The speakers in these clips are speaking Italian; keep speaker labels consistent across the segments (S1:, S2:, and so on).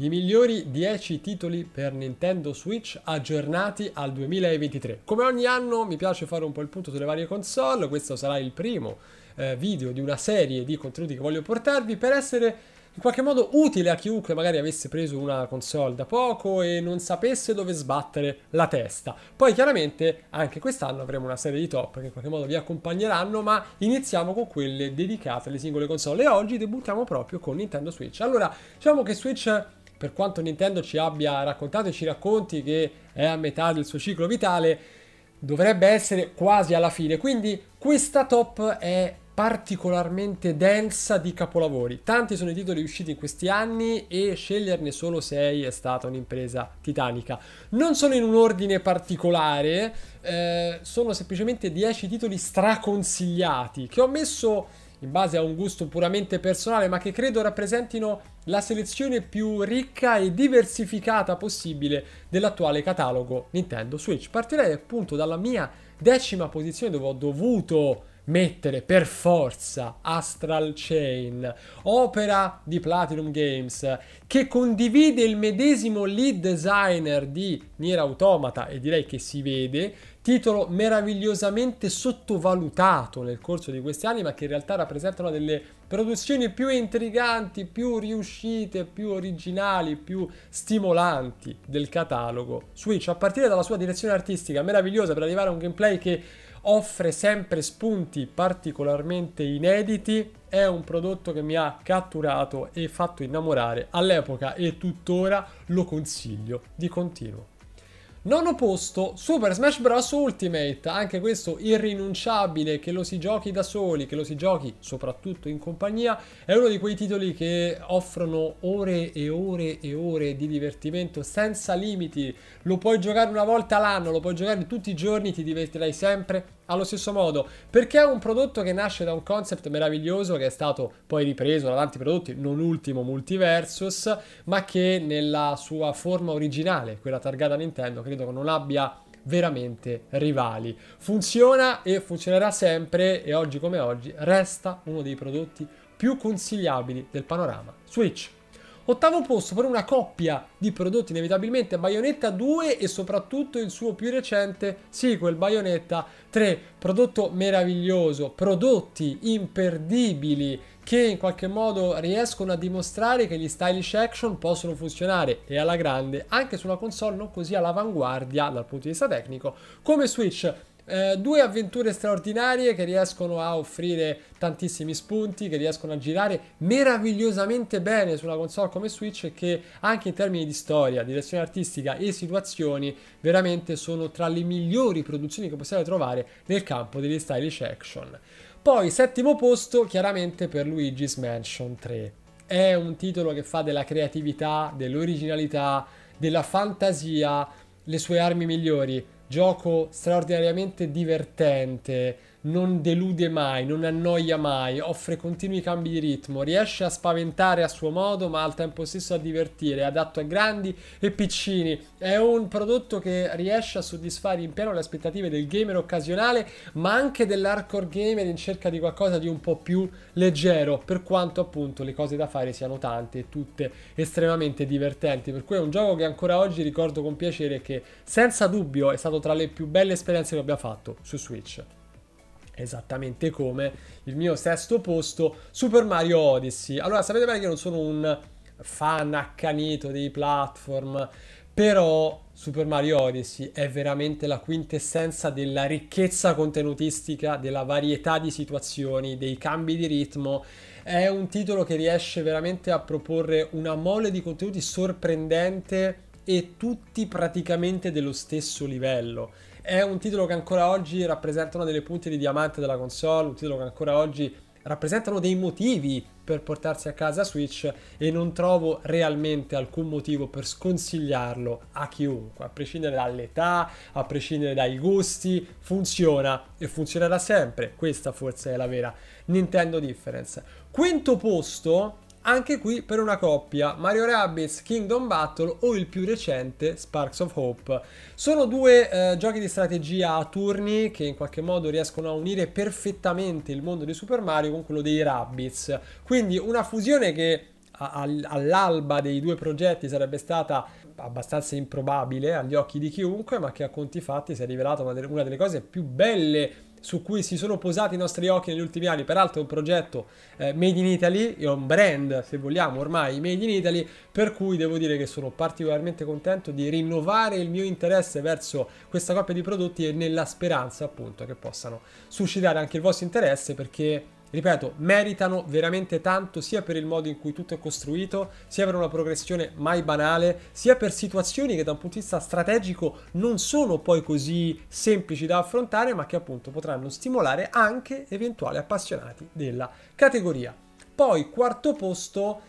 S1: I migliori 10 titoli per Nintendo Switch aggiornati al 2023. Come ogni anno mi piace fare un po' il punto sulle varie console, questo sarà il primo eh, video di una serie di contenuti che voglio portarvi per essere in qualche modo utile a chiunque magari avesse preso una console da poco e non sapesse dove sbattere la testa. Poi chiaramente anche quest'anno avremo una serie di top che in qualche modo vi accompagneranno, ma iniziamo con quelle dedicate alle singole console e oggi debuttiamo proprio con Nintendo Switch. Allora, diciamo che Switch per quanto Nintendo ci abbia raccontato e ci racconti che è a metà del suo ciclo vitale, dovrebbe essere quasi alla fine. Quindi questa top è particolarmente densa di capolavori. Tanti sono i titoli usciti in questi anni e sceglierne solo 6 è stata un'impresa titanica. Non sono in un ordine particolare, eh, sono semplicemente 10 titoli straconsigliati che ho messo in base a un gusto puramente personale, ma che credo rappresentino la selezione più ricca e diversificata possibile dell'attuale catalogo Nintendo Switch. Partirei appunto dalla mia decima posizione dove ho dovuto mettere per forza Astral Chain, opera di Platinum Games, che condivide il medesimo lead designer di Nier Automata e direi che si vede, titolo meravigliosamente sottovalutato nel corso di questi anni, ma che in realtà rappresenta una delle produzioni più intriganti, più riuscite, più originali, più stimolanti del catalogo Switch, a partire dalla sua direzione artistica meravigliosa per arrivare a un gameplay che offre sempre spunti particolarmente inediti, è un prodotto che mi ha catturato e fatto innamorare all'epoca e tuttora lo consiglio di continuo. Nono posto, Super Smash Bros. Ultimate, anche questo irrinunciabile, che lo si giochi da soli, che lo si giochi soprattutto in compagnia, è uno di quei titoli che offrono ore e ore e ore di divertimento senza limiti, lo puoi giocare una volta l'anno, lo puoi giocare tutti i giorni, ti divertirai sempre, allo stesso modo, perché è un prodotto che nasce da un concept meraviglioso che è stato poi ripreso da tanti prodotti, non ultimo Multiversus, ma che nella sua forma originale, quella targata Nintendo, credo che non abbia veramente rivali. Funziona e funzionerà sempre e oggi come oggi resta uno dei prodotti più consigliabili del panorama. Switch Ottavo posto per una coppia di prodotti inevitabilmente Bayonetta 2 e soprattutto il suo più recente sequel Bayonetta 3. Prodotto meraviglioso, prodotti imperdibili che in qualche modo riescono a dimostrare che gli stylish action possono funzionare e alla grande anche su una console non così all'avanguardia dal punto di vista tecnico come Switch. Eh, due avventure straordinarie che riescono a offrire tantissimi spunti, che riescono a girare meravigliosamente bene su una console come Switch e che anche in termini di storia, direzione artistica e situazioni veramente sono tra le migliori produzioni che possiate trovare nel campo degli stylish action. Poi settimo posto chiaramente per Luigi's Mansion 3. È un titolo che fa della creatività, dell'originalità, della fantasia le sue armi migliori gioco straordinariamente divertente, non delude mai, non annoia mai, offre continui cambi di ritmo, riesce a spaventare a suo modo ma al tempo stesso a divertire, è adatto a grandi e piccini, è un prodotto che riesce a soddisfare in pieno le aspettative del gamer occasionale ma anche dell'hardcore gamer in cerca di qualcosa di un po' più leggero per quanto appunto le cose da fare siano tante e tutte estremamente divertenti, per cui è un gioco che ancora oggi ricordo con piacere che senza dubbio è stato tra le più belle esperienze che abbia fatto su Switch esattamente come il mio sesto posto, Super Mario Odyssey. Allora, sapete bene che non sono un fan accanito dei platform, però Super Mario Odyssey è veramente la quintessenza della ricchezza contenutistica, della varietà di situazioni, dei cambi di ritmo. È un titolo che riesce veramente a proporre una mole di contenuti sorprendente e tutti praticamente dello stesso livello. È un titolo che ancora oggi rappresenta una delle punte di diamante della console, un titolo che ancora oggi rappresentano dei motivi per portarsi a casa Switch e non trovo realmente alcun motivo per sconsigliarlo a chiunque, a prescindere dall'età, a prescindere dai gusti, funziona e funzionerà sempre, questa forse è la vera Nintendo Difference. Quinto posto anche qui per una coppia, Mario Rabbids Kingdom Battle o il più recente Sparks of Hope. Sono due eh, giochi di strategia a turni che in qualche modo riescono a unire perfettamente il mondo di Super Mario con quello dei Rabbids, quindi una fusione che all'alba dei due progetti sarebbe stata abbastanza improbabile agli occhi di chiunque, ma che a conti fatti si è rivelata una delle cose più belle su cui si sono posati i nostri occhi negli ultimi anni, peraltro è un progetto eh, made in Italy, è un brand se vogliamo ormai made in Italy, per cui devo dire che sono particolarmente contento di rinnovare il mio interesse verso questa coppia di prodotti e nella speranza appunto che possano suscitare anche il vostro interesse perché ripeto, meritano veramente tanto sia per il modo in cui tutto è costruito, sia per una progressione mai banale, sia per situazioni che da un punto di vista strategico non sono poi così semplici da affrontare, ma che appunto potranno stimolare anche eventuali appassionati della categoria. Poi quarto posto,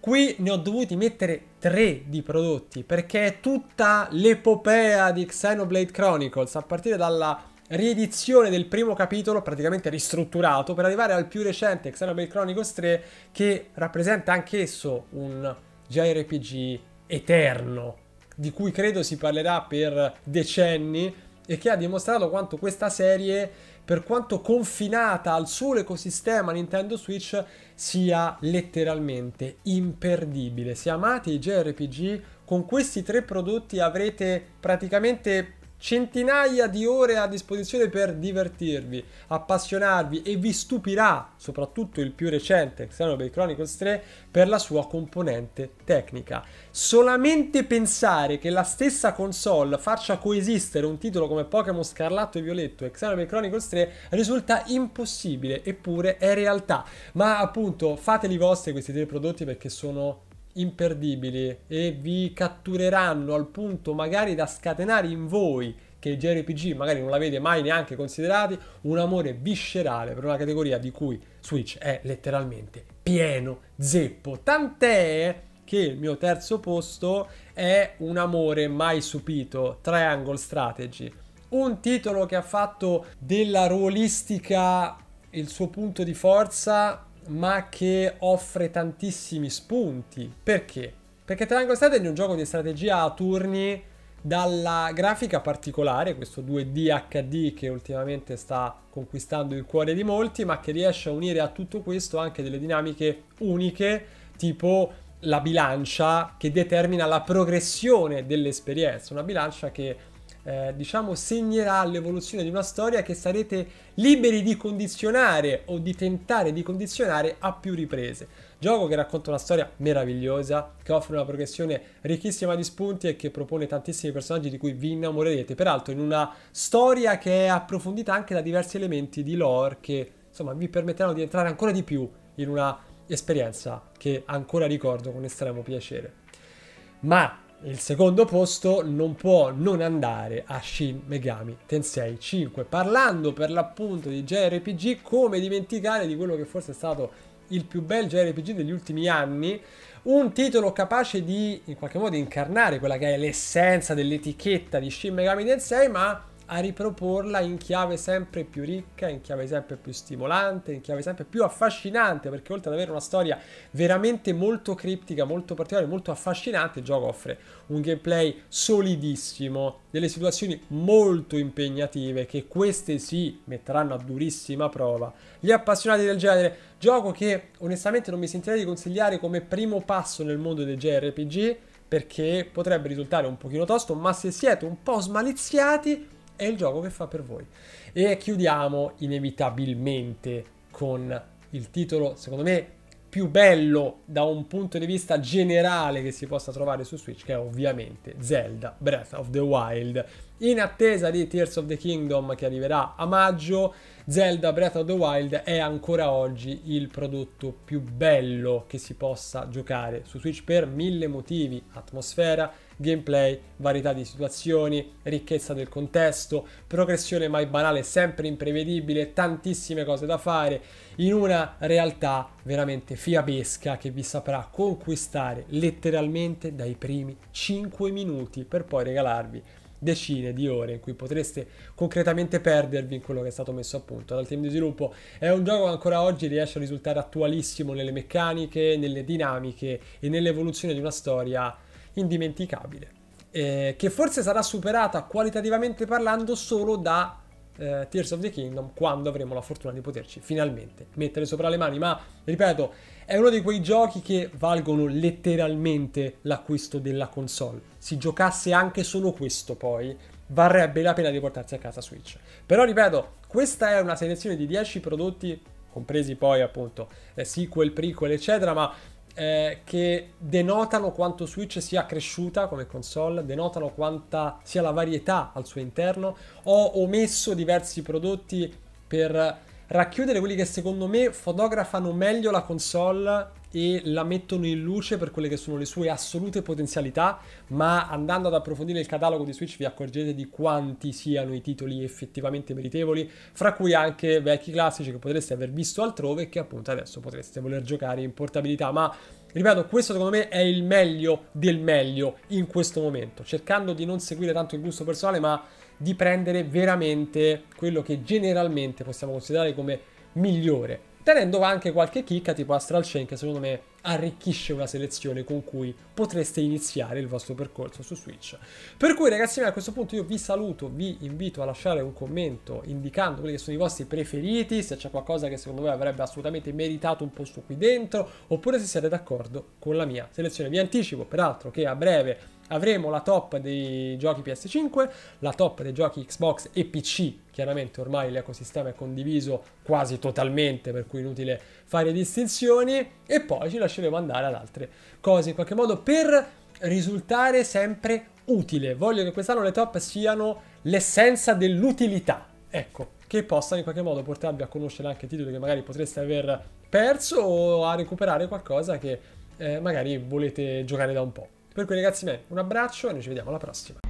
S1: qui ne ho dovuti mettere tre di prodotti perché è tutta l'epopea di Xenoblade Chronicles, a partire dalla riedizione del primo capitolo, praticamente ristrutturato, per arrivare al più recente Xenoblade Chronicles 3, che rappresenta anch'esso un JRPG eterno, di cui credo si parlerà per decenni e che ha dimostrato quanto questa serie, per quanto confinata al solo ecosistema Nintendo Switch, sia letteralmente imperdibile. Se amate i JRPG, con questi tre prodotti avrete praticamente centinaia di ore a disposizione per divertirvi, appassionarvi e vi stupirà soprattutto il più recente Xenoblade Chronicles 3 per la sua componente tecnica. Solamente pensare che la stessa console faccia coesistere un titolo come Pokémon Scarlatto e Violetto e Xenoblade Chronicles 3 risulta impossibile, eppure è realtà. Ma appunto fateli vostri questi tre prodotti perché sono imperdibili e vi cattureranno al punto magari da scatenare in voi che il JRPG magari non l'avete mai neanche considerati un amore viscerale per una categoria di cui Switch è letteralmente pieno zeppo tant'è che il mio terzo posto è un amore mai supito Triangle Strategy un titolo che ha fatto della ruolistica il suo punto di forza ma che offre tantissimi spunti. Perché? Perché Triangle Strategy è un gioco di strategia a turni dalla grafica particolare, questo 2D HD che ultimamente sta conquistando il cuore di molti, ma che riesce a unire a tutto questo anche delle dinamiche uniche, tipo la bilancia che determina la progressione dell'esperienza, una bilancia che eh, diciamo, segnerà l'evoluzione di una storia che sarete liberi di condizionare o di tentare di condizionare a più riprese. Gioco che racconta una storia meravigliosa, che offre una progressione ricchissima di spunti e che propone tantissimi personaggi di cui vi innamorerete, peraltro in una storia che è approfondita anche da diversi elementi di lore che insomma vi permetteranno di entrare ancora di più in una esperienza che ancora ricordo con estremo piacere. Ma il secondo posto non può non andare a Shin Megami Tensei 5, parlando per l'appunto di JRPG come dimenticare di quello che forse è stato il più bel JRPG degli ultimi anni, un titolo capace di in qualche modo incarnare quella che è l'essenza dell'etichetta di Shin Megami Tensei, ma a riproporla in chiave sempre più ricca, in chiave sempre più stimolante, in chiave sempre più affascinante, perché oltre ad avere una storia veramente molto criptica, molto particolare, molto affascinante, il gioco offre un gameplay solidissimo, delle situazioni molto impegnative che queste sì metteranno a durissima prova gli appassionati del genere, gioco che onestamente non mi sentirei di consigliare come primo passo nel mondo dei JRPG perché potrebbe risultare un pochino tosto, ma se siete un po' smaliziati è il gioco che fa per voi. E chiudiamo inevitabilmente con il titolo, secondo me, più bello da un punto di vista generale che si possa trovare su Switch, che è ovviamente Zelda Breath of the Wild. In attesa di Tears of the Kingdom che arriverà a maggio, Zelda Breath of the Wild è ancora oggi il prodotto più bello che si possa giocare su Switch per mille motivi, atmosfera, gameplay, varietà di situazioni, ricchezza del contesto, progressione mai banale, sempre imprevedibile, tantissime cose da fare in una realtà veramente fiabesca che vi saprà conquistare letteralmente dai primi 5 minuti per poi regalarvi decine di ore in cui potreste concretamente perdervi in quello che è stato messo a punto dal team di sviluppo. È un gioco che ancora oggi riesce a risultare attualissimo nelle meccaniche, nelle dinamiche e nell'evoluzione di una storia indimenticabile, eh, che forse sarà superata qualitativamente parlando solo da eh, Tears of the Kingdom quando avremo la fortuna di poterci finalmente mettere sopra le mani, ma ripeto, è uno di quei giochi che valgono letteralmente l'acquisto della console. Si giocasse anche solo questo poi, varrebbe la pena di portarsi a casa Switch. Però ripeto, questa è una selezione di 10 prodotti compresi poi appunto eh, sequel, prequel eccetera, ma eh, che denotano quanto Switch sia cresciuta come console, denotano quanta sia la varietà al suo interno. Ho omesso diversi prodotti per racchiudere quelli che secondo me fotografano meglio la console e la mettono in luce per quelle che sono le sue assolute potenzialità, ma andando ad approfondire il catalogo di Switch vi accorgete di quanti siano i titoli effettivamente meritevoli, fra cui anche vecchi classici che potreste aver visto altrove e che appunto adesso potreste voler giocare in portabilità, ma ripeto, questo secondo me è il meglio del meglio in questo momento, cercando di non seguire tanto il gusto personale, ma di prendere veramente quello che generalmente possiamo considerare come migliore tenendo anche qualche chicca tipo Astral Chain che secondo me arricchisce una selezione con cui potreste iniziare il vostro percorso su Switch. Per cui ragazzi a questo punto io vi saluto, vi invito a lasciare un commento indicando quelli che sono i vostri preferiti, se c'è qualcosa che secondo voi avrebbe assolutamente meritato un posto qui dentro, oppure se siete d'accordo con la mia selezione. Vi anticipo peraltro che a breve avremo la top dei giochi PS5, la top dei giochi Xbox e PC, chiaramente ormai l'ecosistema è condiviso quasi totalmente, per cui inutile fare distinzioni, e poi ci lasciamo devo andare ad altre cose in qualche modo per risultare sempre utile. Voglio che quest'anno le top siano l'essenza dell'utilità. Ecco, che possano in qualche modo portarvi a conoscere anche titoli che magari potreste aver perso o a recuperare qualcosa che eh, magari volete giocare da un po'. Per cui ragazzi miei, un abbraccio e noi ci vediamo alla prossima.